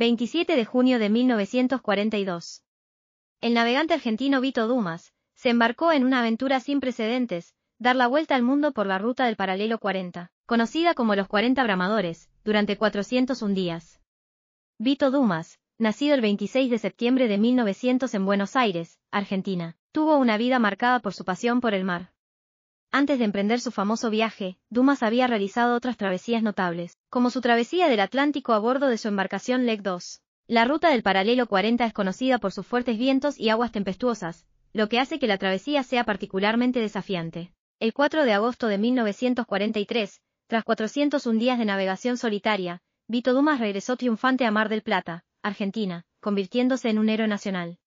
27 de junio de 1942. El navegante argentino Vito Dumas se embarcó en una aventura sin precedentes, dar la vuelta al mundo por la ruta del paralelo 40, conocida como los 40 bramadores, durante 401 días. Vito Dumas, nacido el 26 de septiembre de 1900 en Buenos Aires, Argentina, tuvo una vida marcada por su pasión por el mar, antes de emprender su famoso viaje, Dumas había realizado otras travesías notables, como su travesía del Atlántico a bordo de su embarcación Leg 2. La ruta del paralelo 40 es conocida por sus fuertes vientos y aguas tempestuosas, lo que hace que la travesía sea particularmente desafiante. El 4 de agosto de 1943, tras 401 días de navegación solitaria, Vito Dumas regresó triunfante a Mar del Plata, Argentina, convirtiéndose en un héroe nacional.